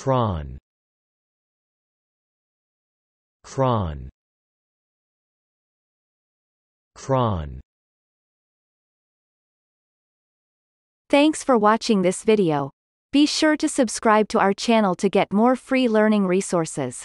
Cron Cron Cron Thanks for watching this video. Be sure to subscribe to our channel to get more free learning resources.